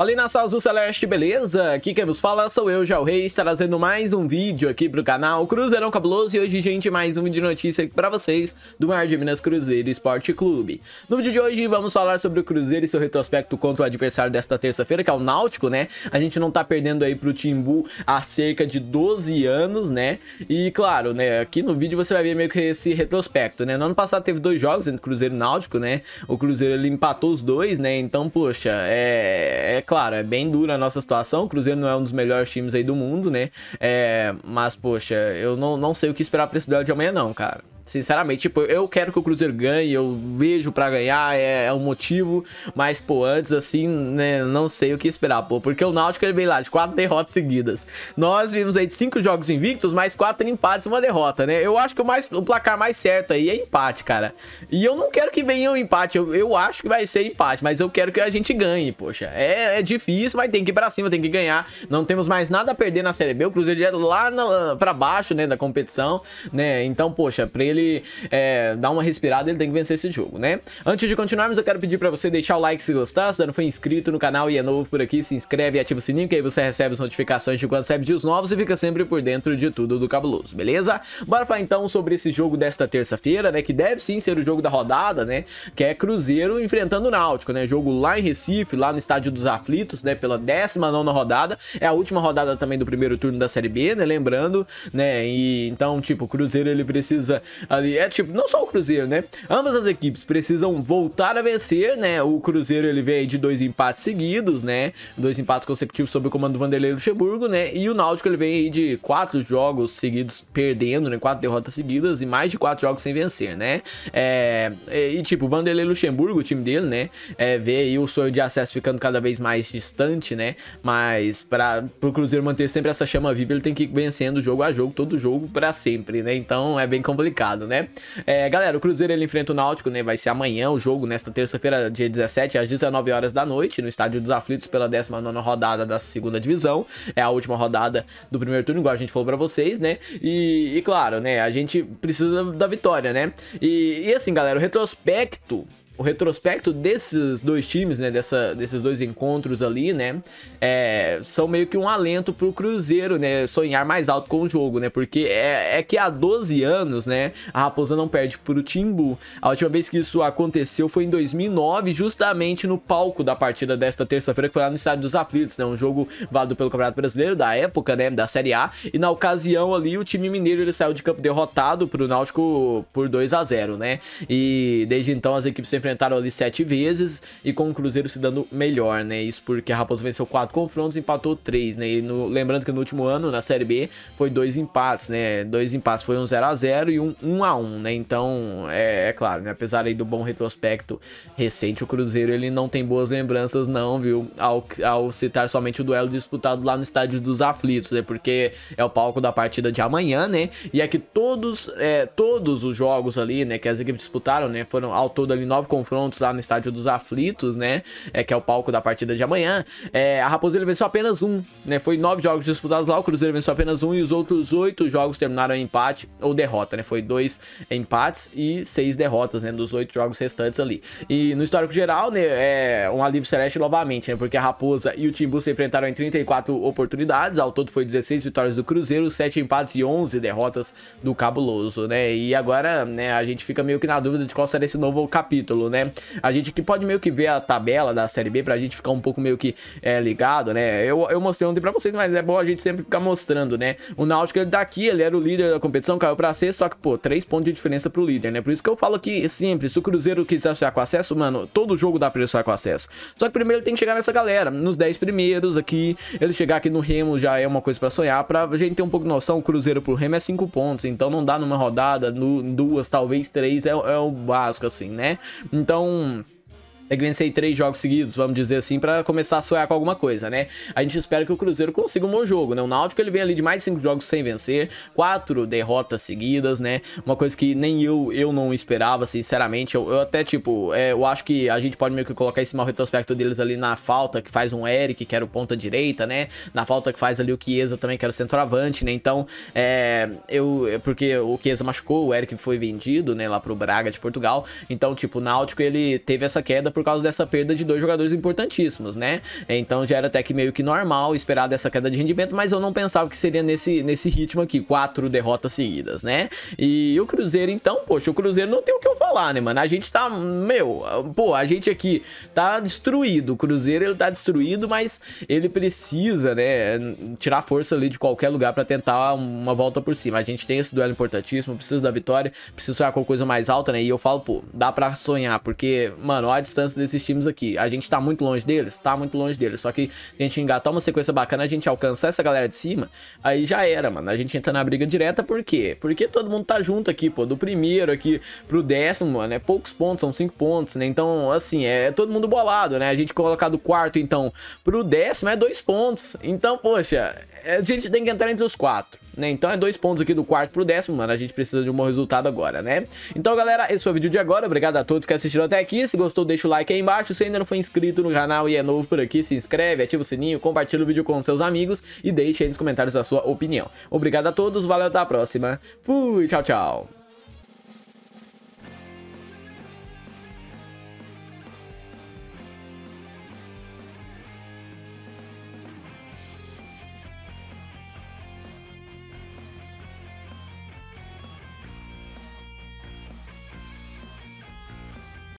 Fala nação azul celeste, beleza? Aqui quem vos fala sou eu, Jal Reis, trazendo mais um vídeo aqui pro canal Cruzeirão Cabuloso e hoje, gente, mais um vídeo de notícia aqui pra vocês do Mar de Minas Cruzeiro Esporte Clube. No vídeo de hoje vamos falar sobre o Cruzeiro e seu retrospecto contra o adversário desta terça-feira, que é o Náutico, né? A gente não tá perdendo aí pro Timbu há cerca de 12 anos, né? E claro, né, aqui no vídeo você vai ver meio que esse retrospecto, né? No ano passado teve dois jogos entre Cruzeiro e Náutico, né? O Cruzeiro ele empatou os dois, né? Então, poxa, é, é claro, é bem dura a nossa situação. O Cruzeiro não é um dos melhores times aí do mundo, né? É, mas, poxa, eu não, não sei o que esperar pra esse duelo de amanhã, não, cara. Sinceramente, tipo, eu quero que o Cruzeiro ganhe, eu vejo para ganhar, é, é um motivo, mas, pô, antes assim, né, não sei o que esperar, pô, porque o Náutico ele vem lá de quatro derrotas seguidas. Nós vimos aí de cinco jogos invictos, mais quatro empates e uma derrota, né? Eu acho que o, mais, o placar mais certo aí é empate, cara. E eu não quero que venha um empate, eu, eu acho que vai ser empate, mas eu quero que a gente ganhe, poxa. É, é difícil, mas tem que ir pra cima, tem que ganhar. Não temos mais nada a perder na Série B, o Cruzeiro já é lá na, pra baixo, né, da competição, né? Então, poxa, pra ele ele é, dar uma respirada, ele tem que vencer esse jogo, né? Antes de continuarmos, eu quero pedir pra você deixar o like se gostar, se ainda não foi inscrito no canal e é novo por aqui, se inscreve e ativa o sininho, que aí você recebe as notificações de quando recebe dias novos e fica sempre por dentro de tudo do Cabuloso, beleza? Bora falar então sobre esse jogo desta terça-feira, né, que deve sim ser o jogo da rodada, né, que é Cruzeiro enfrentando o Náutico, né, jogo lá em Recife, lá no Estádio dos Aflitos, né, pela 19ª rodada, é a última rodada também do primeiro turno da Série B, né, lembrando, né, e então, tipo, o Cruzeiro ele precisa ali. É tipo, não só o Cruzeiro, né? Ambas as equipes precisam voltar a vencer, né? O Cruzeiro ele vem de dois empates seguidos, né? Dois empates consecutivos sob o comando do Vanderlei Luxemburgo, né? E o Náutico ele vem aí de quatro jogos seguidos perdendo, né? Quatro derrotas seguidas e mais de quatro jogos sem vencer, né? É... é e tipo, o Vanderlei Luxemburgo, o time dele, né? É, vê aí o sonho de acesso ficando cada vez mais distante, né? Mas para o Cruzeiro manter sempre essa chama viva, ele tem que ir vencendo jogo a jogo, todo jogo para sempre, né? Então é bem complicado né? É, galera, o Cruzeiro ele enfrenta o Náutico, né? Vai ser amanhã o jogo, nesta terça-feira, dia 17, às 19 horas da noite, no Estádio dos Aflitos, pela 19 rodada da segunda divisão. É a última rodada do primeiro turno, igual a gente falou pra vocês, né? E, e claro, né? A gente precisa da vitória, né? E, e assim, galera, o retrospecto o retrospecto desses dois times, né? Dessa, desses dois encontros ali, né? É, são meio que um alento pro Cruzeiro, né? Sonhar mais alto com o jogo, né? Porque é, é que há 12 anos, né? A Raposa não perde pro Timbu. A última vez que isso aconteceu foi em 2009, justamente no palco da partida desta terça-feira, que foi lá no Estádio dos Aflitos, né? Um jogo válido pelo Campeonato Brasileiro da época, né? Da Série A. E na ocasião ali, o time mineiro ele saiu de campo derrotado pro Náutico por 2 a 0 né? E desde então as equipes sempre enfrentaram ali sete vezes e com o Cruzeiro se dando melhor, né? Isso porque a Raposa venceu quatro confrontos e empatou três, né? E no, lembrando que no último ano, na Série B, foi dois empates, né? Dois empates, foi um 0x0 e um 1x1, né? Então, é, é claro, né? Apesar aí do bom retrospecto recente, o Cruzeiro ele não tem boas lembranças não, viu? Ao, ao citar somente o duelo disputado lá no Estádio dos Aflitos, né? Porque é o palco da partida de amanhã, né? E é que todos, é, todos os jogos ali, né? Que as equipes disputaram, né? Foram ao todo ali nove confrontos confrontos lá no Estádio dos Aflitos, né? É, que é o palco da partida de amanhã. É, a Raposa venceu apenas um, né? Foi nove jogos disputados lá, o Cruzeiro venceu apenas um e os outros oito jogos terminaram em empate ou derrota, né? Foi dois empates e seis derrotas, né? Dos oito jogos restantes ali. E no histórico geral, né? É um alívio celeste novamente, né? Porque a Raposa e o Timbu se enfrentaram em 34 oportunidades, ao todo foi 16 vitórias do Cruzeiro, 7 empates e 11 derrotas do Cabuloso, né? E agora, né, a gente fica meio que na dúvida de qual será esse novo capítulo, né? A gente que pode meio que ver a tabela da Série B pra gente ficar um pouco meio que é, ligado, né? Eu, eu mostrei ontem pra vocês, mas é bom a gente sempre ficar mostrando, né? O Náutico ele daqui, tá ele era o líder da competição, caiu pra sexto, só que, pô, três pontos de diferença pro líder, né? Por isso que eu falo que sempre, se o Cruzeiro quiser ficar com acesso, mano, todo jogo dá pra ele sair com acesso. Só que primeiro ele tem que chegar nessa galera, nos 10 primeiros aqui, ele chegar aqui no Remo já é uma coisa pra sonhar, pra gente ter um pouco de noção, o Cruzeiro pro Remo é 5 pontos, então não dá numa rodada, no, duas, talvez três, é, é o básico, assim, né? Então. Tem é que vencer três jogos seguidos, vamos dizer assim, para começar a sonhar com alguma coisa, né? A gente espera que o Cruzeiro consiga um bom jogo, né? O Náutico ele vem ali de mais de cinco jogos sem vencer, quatro derrotas seguidas, né? Uma coisa que nem eu eu não esperava, sinceramente. Eu, eu até, tipo, é, eu acho que a gente pode meio que colocar esse mau retrospecto deles ali na falta que faz um Eric, que era o ponta direita, né? Na falta que faz ali o Chiesa também, que era o centroavante, né? Então, é, eu, é porque o Chiesa machucou, o Eric foi vendido, né, lá pro Braga de Portugal. Então, tipo, o Náutico ele teve essa queda por causa dessa perda de dois jogadores importantíssimos, né? Então já era até que meio que normal esperar dessa queda de rendimento, mas eu não pensava que seria nesse, nesse ritmo aqui, quatro derrotas seguidas, né? E o Cruzeiro, então, poxa, o Cruzeiro não tem o que eu falar, né, mano? A gente tá, meu, pô, a gente aqui tá destruído, o Cruzeiro ele tá destruído, mas ele precisa, né, tirar força ali de qualquer lugar para tentar uma volta por cima. A gente tem esse duelo importantíssimo, precisa da vitória, precisa sonhar com coisa mais alta, né? E eu falo, pô, dá para sonhar, porque, mano, a distância diferença desses times aqui. A gente tá muito longe deles? Tá muito longe deles. Só que a gente engatar uma sequência bacana, a gente alcançar essa galera de cima, aí já era, mano. A gente entra na briga direta, por quê? Porque todo mundo tá junto aqui, pô. Do primeiro aqui pro décimo, mano, é poucos pontos, são cinco pontos, né? Então, assim, é todo mundo bolado, né? A gente colocar do quarto, então, pro décimo é dois pontos. Então, poxa, a gente tem que entrar entre os quatro né? Então é dois pontos aqui do quarto pro décimo, mano. A gente precisa de um bom resultado agora, né? Então, galera, esse foi o vídeo de agora. Obrigado a todos que assistiram até aqui. Se gostou, deixa o like aí embaixo. Se ainda não foi inscrito no canal e é novo por aqui, se inscreve, ativa o sininho, compartilha o vídeo com seus amigos e deixa aí nos comentários a sua opinião. Obrigado a todos, valeu, até a próxima. Fui, tchau, tchau.